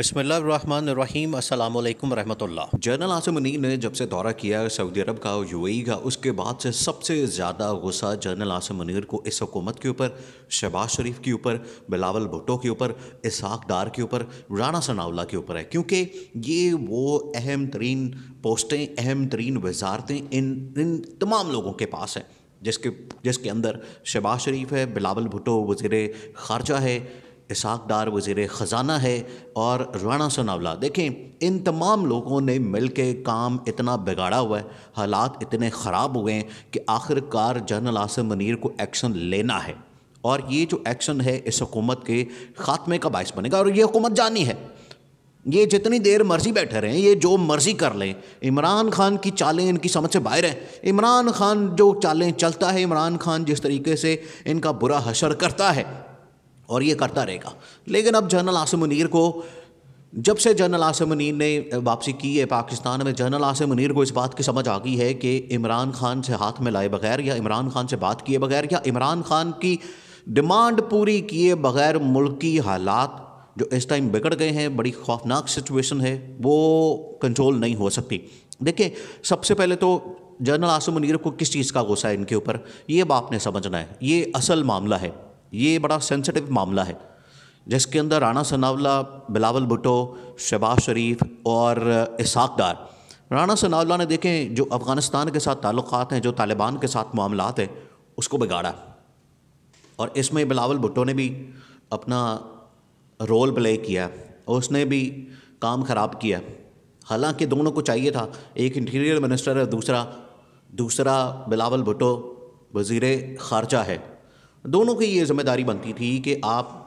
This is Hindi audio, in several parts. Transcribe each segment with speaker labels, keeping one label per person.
Speaker 1: अस्सलाम अल्लाम रहमतुल्लाह जनरल आसिम मुनीर ने जब से दौरा किया सऊदी अरब का और यूएई का उसके बाद से सबसे ज़्यादा गुस्सा जनरल आसिम मुनीर को इस हुकूमत के ऊपर शहबाज शरीफ के ऊपर बिलावल भुट्टो के ऊपर इसहाक डार के ऊपर राना सनाउल्ला के ऊपर है क्योंकि ये वो अहम तरीन पोस्टें अहम तरीन वजारतें इन इन तमाम लोगों के पास हैं जिसके जिसके अंदर शहबाज शरीफ है बिलावल भुट्टो वज़ी ख़ारजा है इसाक डार वज़ी ख़जाना है और राणा सनावला देखें इन तमाम लोगों ने मिल के काम इतना बिगाड़ा हुआ है हालात इतने ख़राब हुए हैं कि आखिरकार जनरल आसम मनीर को एक्शन लेना है और ये जो एक्शन है इस हुकूमत के ख़ात्मे का बायस बनेगा और ये हुकूमत जानी है ये जितनी देर मर्जी बैठे रहें ये जो मर्जी कर लें इमरान खान की चालें इनकी समझ से बाहर हैं इमरान खान जो चालें चलता है इमरान खान जिस तरीके से इनका बुरा हशर करता है और ये करता रहेगा लेकिन अब जनरल आसिम मुनीर को जब से जनरल आसिम मुनीर ने वापसी की है पाकिस्तान में जनरल आसिम मुनीर को इस बात की समझ आ गई है कि इमरान खान से हाथ में लाए बगैर या इमरान खान से बात किए बगैर या इमरान खान की डिमांड पूरी किए बगैर मुल्की हालात जो इस टाइम बिगड़ गए हैं बड़ी खौफनाक सिचुएशन है वो कंट्रोल नहीं हो सकती देखिए सबसे पहले तो जनरल आसिम मुनीर को किस चीज़ का गुस्सा है इनके ऊपर ये बाप ने समझना है ये असल मामला है ये बड़ा सेंसिटिव मामला है जिसके अंदर राना सनावला बिलावल भुटो शहबाज शरीफ और डार राना सनावला ने देखें जो अफ़गानिस्तान के साथ ताल्लुक़ हैं जो तालिबान के साथ मामला हैं उसको बिगाड़ा और इसमें बिलावल भुटो ने भी अपना रोल प्ले किया और उसने भी काम ख़राब किया हालांकि दोनों को चाहिए था एक इंटीरियर मिनिस्टर है दूसरा दूसरा बिलावल भुटो वज़ी ख़ारजा है दोनों की ये जिम्मेदारी बनती थी कि आप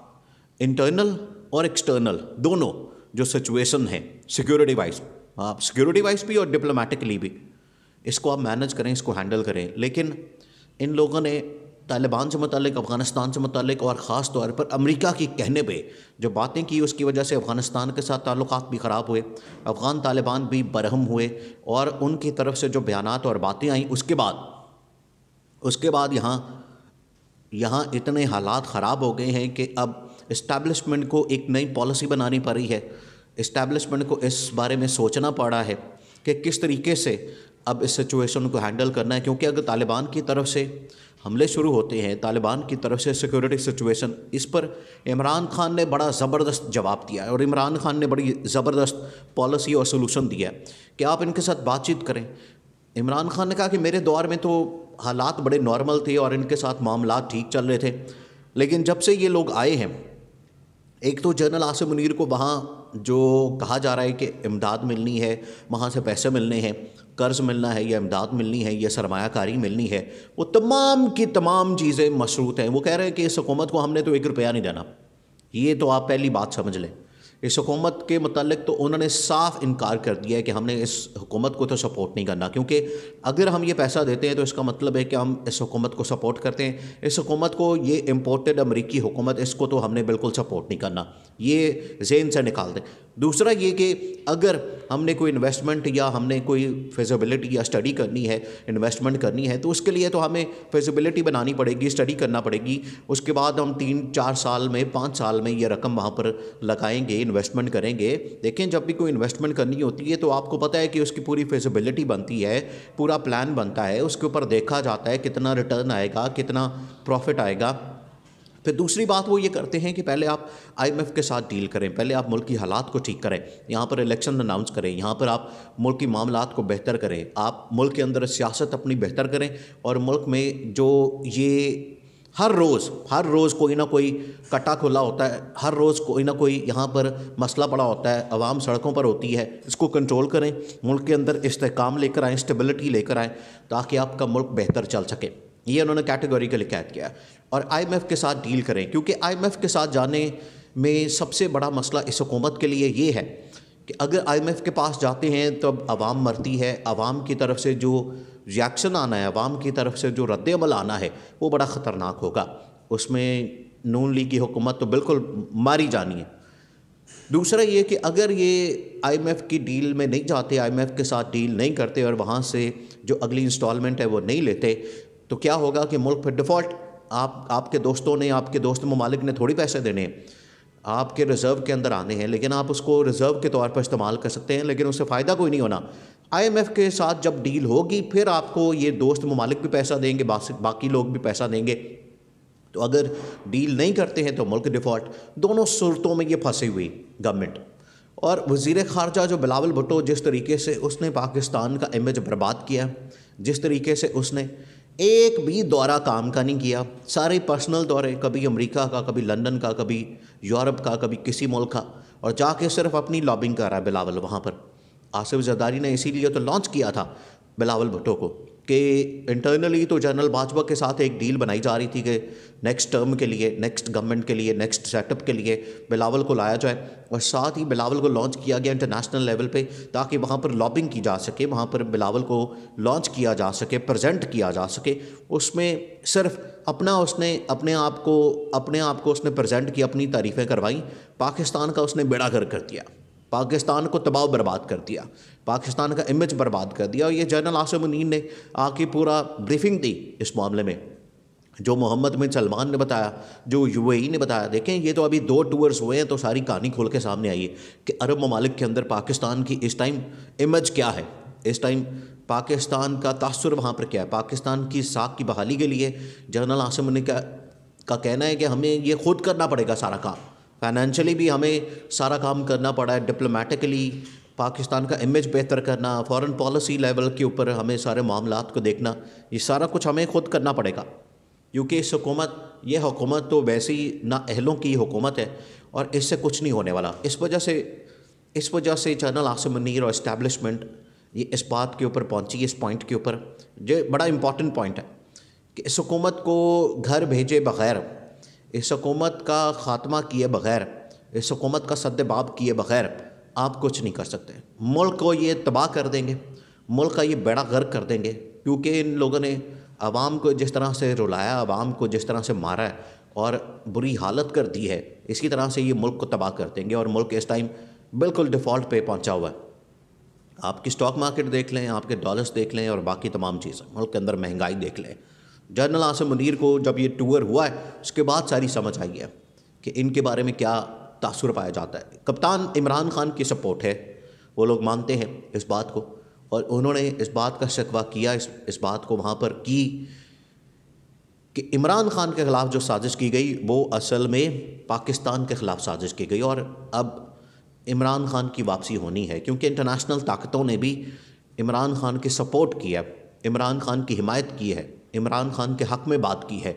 Speaker 1: इंटरनल और एक्सटर्नल दोनों जो सिचुएशन है सिक्योरिटी वाइज आप सिक्योरिटी वाइज भी और डिप्लोमेटिकली भी इसको आप मैनेज करें इसको हैंडल करें लेकिन इन लोगों ने तालिबान से मतलब अफ़गानिस्तान से मतलब और ख़ास तौर पर अमेरिका के कहने पे जो बातें की उसकी वजह से अफ़गानिस्तान के साथ ताल्लुक भी ख़राब हुए अफ़गान तालिबान भी बरहम हुए और उनकी तरफ से जो बयान और बातें आई उसके बाद उसके बाद यहाँ यहाँ इतने हालात ख़राब हो गए हैं कि अब इस्टेब्लिशमेंट को एक नई पॉलिसी बनानी पड़ी है इस्टेब्लिशमेंट को इस बारे में सोचना पड़ा है कि किस तरीके से अब इस सिचुएशन को हैंडल करना है क्योंकि अगर तालिबान की तरफ से हमले शुरू होते हैं तालिबान की तरफ से सिक्योरिटी सिचुएशन इस पर इमरान खान ने बड़ा ज़बरदस्त जवाब दिया है और इमरान खान ने बड़ी ज़बरदस्त पॉलिसी और सोलूशन दिया है कि आप इनके साथ बातचीत करें इमरान खान ने कहा कि मेरे दौर में तो हालात बड़े नॉर्मल थे और इनके साथ मामला ठीक चल रहे थे लेकिन जब से ये लोग आए हैं एक तो जनरल आसिम मुनीर को वहाँ जो कहा जा रहा है कि इमदाद मिलनी है वहाँ से पैसे मिलने हैं कर्ज़ मिलना है या इमदाद मिलनी है या सरमाकारी मिलनी है वो तमाम की तमाम चीज़ें मशरूत हैं वो कह रहे हैं कि इस हुकूमत को हमने तो एक रुपया नहीं देना ये तो आप पहली बात समझ लें इस हुकूमत के मतलब तो उन्होंने साफ इनकार कर दिया है कि हमने इस हुकूमत को तो सपोर्ट नहीं करना क्योंकि अगर हम ये पैसा देते हैं तो इसका मतलब है कि हम इस हुकूमत को सपोर्ट करते हैं इस हुकूमत को ये इम्पोर्टेड अमरीकी हुकूमत इसको तो हमने बिल्कुल सपोर्ट नहीं करना ये जेन से निकाल दें दूसरा ये कि अगर हमने कोई इन्वेस्टमेंट या हमने कोई फिजिबिलिटी या स्टडी करनी है इन्वेस्टमेंट करनी है तो उसके लिए तो हमें फिजिबिलिटी बनानी पड़ेगी स्टडी करना पड़ेगी उसके बाद हम तीन चार साल में पाँच साल में ये रकम वहाँ पर लगाएंगे इन्वेस्टमेंट करेंगे देखें जब भी कोई इन्वेस्टमेंट करनी होती है तो आपको पता है कि उसकी पूरी फिजिबिलिटी बनती है पूरा प्लान बनता है उसके ऊपर देखा जाता है कितना रिटर्न आएगा कितना प्रॉफिट आएगा फिर दूसरी बात वो ये करते हैं कि पहले आप आईएमएफ के साथ डील करें पहले आप मुल्क की हालात को ठीक करें यहाँ पर इलेक्शन अनाउंस करें यहाँ पर आप मुल्क की मामला को बेहतर करें आप मुल्क के अंदर सियासत अपनी बेहतर करें और मुल्क में जो ये हर रोज़ हर रोज़ कोई ना कोई कटा खुला होता है हर रोज़ कोई ना कोई यहाँ पर मसला पड़ा होता है आवाम सड़कों पर होती है इसको कंट्रोल करें मुल्क के अंदर इस्तेकाम लेकर आएँ स्टेबिलिटी लेकर आएँ ताकि आपका मुल्क बेहतर चल सके ये उन्होंने कैटेगोरिकली कैद किया और आईएमएफ के साथ डील करें क्योंकि आईएमएफ के साथ जाने में सबसे बड़ा मसला इस हुकूमत के लिए ये है कि अगर आईएमएफ के पास जाते हैं तो अब आवाम मरती है आवाम की तरफ से जो रिएक्शन आना है आवाम की तरफ से जो रद्द आना है वो बड़ा ख़तरनाक होगा उसमें नून लीग की हुकूमत तो बिल्कुल मारी जानी है दूसरा ये कि अगर ये आईएमएफ की डील में नहीं जाते आईएमएफ के साथ डील नहीं करते और वहाँ से जो अगली इंस्टॉलमेंट है वो नहीं लेते तो क्या होगा कि मुल्क फिर डिफ़ॉल्ट आप आपके दोस्तों ने आपके दोस्त ममालिक ने थोड़ी पैसे देने हैं आपके रिज़र्व के अंदर आने हैं लेकिन आप उसको रिज़र्व के तौर पर इस्तेमाल कर सकते हैं लेकिन उससे फ़ायदा कोई नहीं होना आईएमएफ के साथ जब डील होगी फिर आपको ये दोस्त ममालिक भी पैसा देंगे बाकी लोग भी पैसा देंगे तो अगर डील नहीं करते हैं तो मुल्क डिफ़ॉल्ट दोनों सूरतों में ये फंसी हुई गवर्नमेंट और वज़ी ख़ारजा जो बिलावल भुट्टो जिस तरीके से उसने पाकिस्तान का इमेज बर्बाद किया जिस तरीके से उसने एक भी दौरा काम का नहीं किया सारे पर्सनल दौरे कभी अमेरिका का कभी लंदन का कभी यूरोप का कभी किसी मुल्क का और जाके सिर्फ अपनी लॉबिंग कर रहा है बिलावल वहाँ पर आसिफ जदारी ने इसीलिए तो लॉन्च किया था बिलावल भुट्टो को कि इंटरनली तो जनरल भाजपा के साथ एक डील बनाई जा रही थी कि नेक्स्ट टर्म के लिए नेक्स्ट गवर्नमेंट के लिए नेक्स्ट सेटअप के लिए बिलावल को लाया जाए और साथ ही बिलावल को लॉन्च किया गया इंटरनेशनल लेवल पे ताकि वहाँ पर लॉबिंग की जा सके वहाँ पर बिलावल को लॉन्च किया जा सके प्रजेंट किया जा सके उसमें सिर्फ अपना उसने अपने आप को अपने आप को उसने प्रजेंट किया अपनी तारीफ़ें करवाई पाकिस्तान का उसने बेड़ा घर कर दिया पाकिस्तान को तबाह बर्बाद कर दिया पाकिस्तान का इमेज बर्बाद कर दिया और ये जनरल आसिम मुनीन ने आके पूरा ब्रीफिंग दी इस मामले में जो मोहम्मद बिन सलमान ने बताया जो यूएई e ने बताया देखें ये तो अभी दो टूर्स हुए हैं तो सारी कहानी खोल के सामने आई है कि अरब ममालिक के अंदर पाकिस्तान की इस टाइम इमेज क्या है इस टाइम पाकिस्तान का तासर वहाँ पर क्या है पाकिस्तान की साख की बहाली के लिए जनरल आसिम का, का कहना है कि हमें ये खुद करना पड़ेगा सारा काम फाइनेंशियली भी हमें सारा काम करना पड़ा है डिप्लोमेटिकली पाकिस्तान का इमेज बेहतर करना फॉरेन पॉलिसी लेवल के ऊपर हमें सारे मामला को देखना ये सारा कुछ हमें खुद करना पड़ेगा क्योंकि इस हुकूमत ये हुकूमत तो वैसे ही ना अहलों की हुकूमत है और इससे कुछ नहीं होने वाला इस वजह से इस वजह से जनरल आसम मुनीर और इस्टेबलिशमेंट ये इस बात के ऊपर पहुंची इस पॉइंट के ऊपर जो बड़ा इम्पॉर्टेंट पॉइंट है कि इस हुकूमत को घर भेजे बगैर इस हकूमत का ख़ात्मा किए बग़ैर इस हकूमत का सदबाब किए बग़ैर आप कुछ नहीं कर सकते मुल्क को ये तबाह कर देंगे मुल्क का ये बेड़ा गर्क कर देंगे क्योंकि इन लोगों ने आवाम को जिस तरह से रुलाया आवाम को जिस तरह से मारा है और बुरी हालत कर दी है इसी तरह से ये मुल्क को तबाह कर देंगे और मुल्क इस टाइम बिल्कुल डिफ़ॉल्ट पे पहुँचा हुआ है आपकी स्टॉक मार्केट देख लें आपके डॉलर्स देख लें और बाकी तमाम चीज़ें मुल्क के अंदर महंगाई देख लें जनरल आसम मुनीर को जब ये टूर हुआ है उसके बाद सारी समझ आई है कि इनके बारे में क्या तासर पाया जाता है कप्तान इमरान खान की सपोर्ट है वो लोग मानते हैं इस बात को और उन्होंने इस बात का शिकवा किया इस इस बात को वहाँ पर की कि इमरान खान के ख़िलाफ़ जो साजिश की गई वो असल में पाकिस्तान के ख़िलाफ़ साजिश की गई और अब इमरान खान की वापसी होनी है क्योंकि इंटरनेशनल ताकतों ने भी इमरान खान की सपोर्ट की है इमरान खान की हिमायत की है इमरान खान के हक़ में बात की है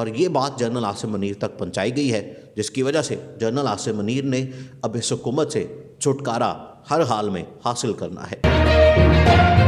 Speaker 1: और ये बात जनरल आसिम मनीर तक पहुँचाई गई है जिसकी वजह से जनरल आसिम मनीर ने अब इस हुकूमत से छुटकारा हर हाल में हासिल करना है